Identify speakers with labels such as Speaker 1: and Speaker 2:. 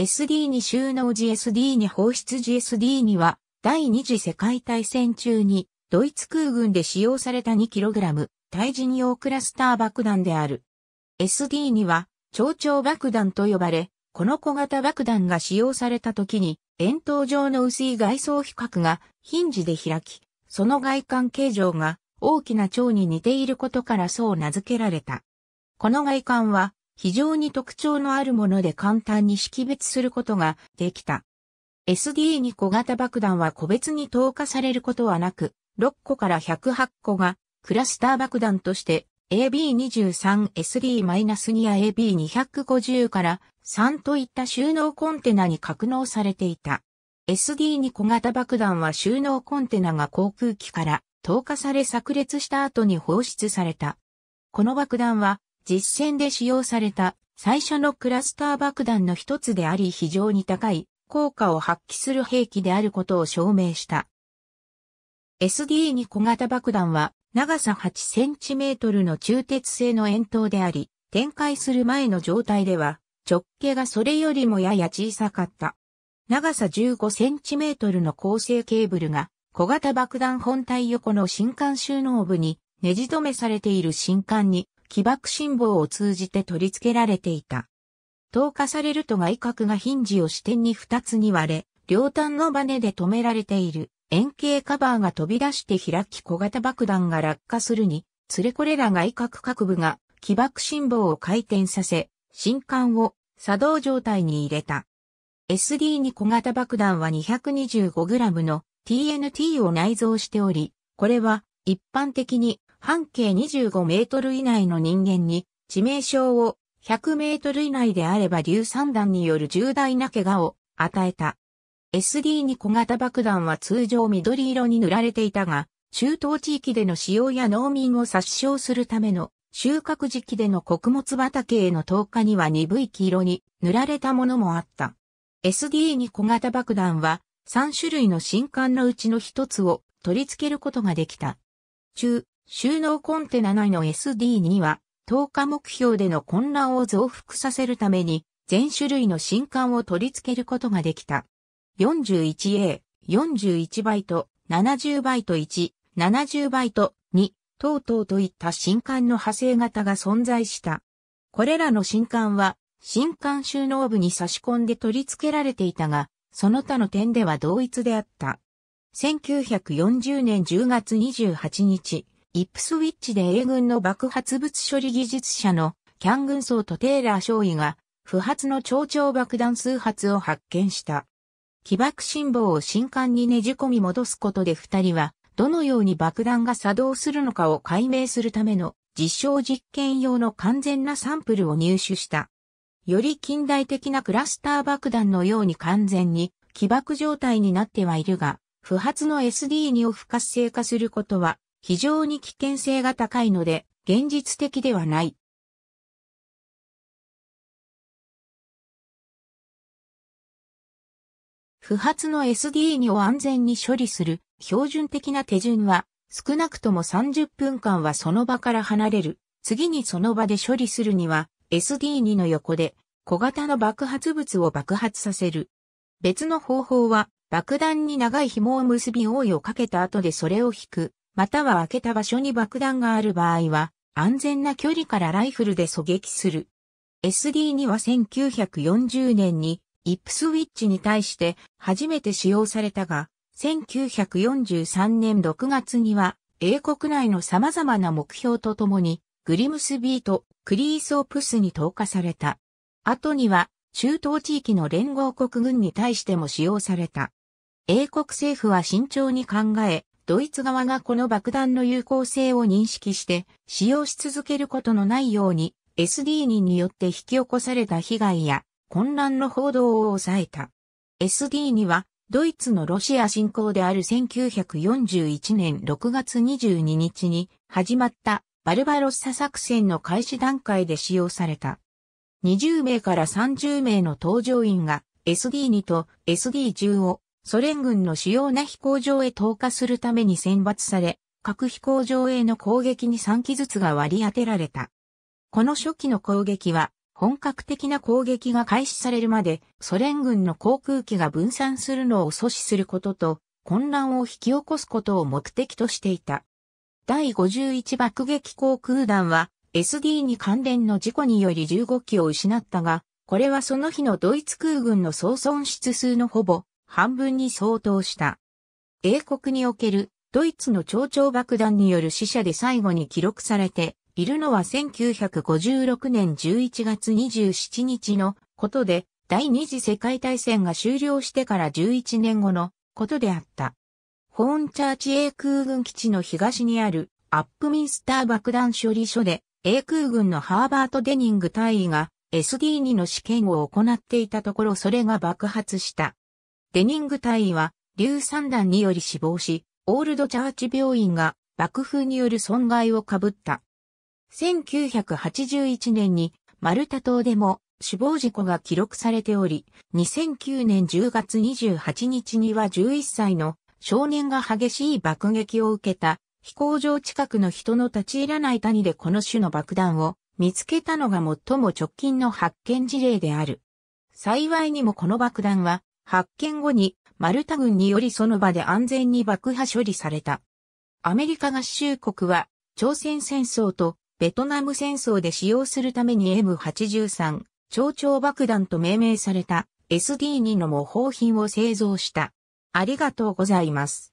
Speaker 1: s d に収納時 s d に放出時 s d には第二次世界大戦中にドイツ空軍で使用された 2kg 対人用クラスター爆弾である。s d には超長爆弾と呼ばれ、この小型爆弾が使用された時に円筒状の薄い外装比較がヒンジで開き、その外観形状が大きな蝶に似ていることからそう名付けられた。この外観は非常に特徴のあるもので簡単に識別することができた。SD2 小型爆弾は個別に投下されることはなく、6個から108個がクラスター爆弾として AB23SD-2 や AB250 から3といった収納コンテナに格納されていた。SD2 小型爆弾は収納コンテナが航空機から投下され炸裂した後に放出された。この爆弾は実戦で使用された最初のクラスター爆弾の一つであり非常に高い効果を発揮する兵器であることを証明した。SD2 小型爆弾は長さ8センチメートルの中鉄製の円筒であり、展開する前の状態では直径がそれよりもやや小さかった。長さ15センチメートルの構成ケーブルが小型爆弾本体横の新幹収納部にネジ止めされている新幹に起爆信号を通じて取り付けられていた。投下されると外角がヒンジを支点に二つに割れ、両端のバネで止められている円形カバーが飛び出して開き小型爆弾が落下するに、つれこれら外角各部が起爆信号を回転させ、新艦を作動状態に入れた。s d に小型爆弾は 225g の TNT を内蔵しており、これは一般的に半径25メートル以内の人間に致命傷を100メートル以内であれば硫酸弾による重大な怪我を与えた。SD2 小型爆弾は通常緑色に塗られていたが、中東地域での使用や農民を殺傷するための収穫時期での穀物畑への投下には鈍い黄色に塗られたものもあった。SD2 小型爆弾は3種類の新刊のうちの一つを取り付けることができた。中、収納コンテナ内の SD2 は、投下目標での混乱を増幅させるために、全種類の新刊を取り付けることができた。41A、41バイト、70バイト1、70バイト2、等々といった新刊の派生型が存在した。これらの新刊は、新刊収納部に差し込んで取り付けられていたが、その他の点では同一であった。1940年10月28日、イップスウィッチで英軍の爆発物処理技術者のキャン軍曹とテーラー少尉が不発の超長爆弾数発を発見した。起爆信号を新艦にねじ込み戻すことで二人はどのように爆弾が作動するのかを解明するための実証実験用の完全なサンプルを入手した。より近代的なクラスター爆弾のように完全に起爆状態になってはいるが、不発の SD2 を不活性化することは非常に危険性が高いので、現実的ではない。不発の s d 2を安全に処理する標準的な手順は、少なくとも30分間はその場から離れる。次にその場で処理するには、SD2 の横で小型の爆発物を爆発させる。別の方法は、爆弾に長い紐を結び覆いをかけた後でそれを引く。または開けた場所に爆弾がある場合は、安全な距離からライフルで狙撃する。s d には1940年にイップスウィッチに対して初めて使用されたが、1943年6月には英国内の様々な目標とともにグリムスビート、クリーソープスに投下された。後には中東地域の連合国軍に対しても使用された。英国政府は慎重に考え、ドイツ側がこの爆弾の有効性を認識して使用し続けることのないように SD 2によって引き起こされた被害や混乱の報道を抑えた。SD にはドイツのロシア侵攻である1941年6月22日に始まったバルバロッサ作戦の開始段階で使用された。20名から30名の搭乗員が SD2 と SD10 をソ連軍の主要な飛行場へ投下するために選抜され、各飛行場への攻撃に3機ずつが割り当てられた。この初期の攻撃は、本格的な攻撃が開始されるまで、ソ連軍の航空機が分散するのを阻止することと、混乱を引き起こすことを目的としていた。第51爆撃航空団は SD に関連の事故により15機を失ったが、これはその日のドイツ空軍の総損失数のほぼ半分に相当した。英国におけるドイツの超長爆弾による死者で最後に記録されているのは1956年11月27日のことで第二次世界大戦が終了してから11年後のことであった。ホーンチャーチ英空軍基地の東にあるアップミンスター爆弾処理所で英空軍のハーバート・デニング隊員が SD2 の試験を行っていたところそれが爆発した。デニング隊員は、硫酸弾により死亡し、オールドチャーチ病院が爆風による損害を被った。1981年にマルタ島でも死亡事故が記録されており、2009年10月28日には11歳の少年が激しい爆撃を受けた飛行場近くの人の立ち入らない谷でこの種の爆弾を見つけたのが最も直近の発見事例である。幸いにもこの爆弾は発見後にマルタ軍によりその場で安全に爆破処理された。アメリカ合衆国は朝鮮戦争とベトナム戦争で使用するために M83 超長爆弾と命名された SD2 の模倣品を製造した。ありがとうございます。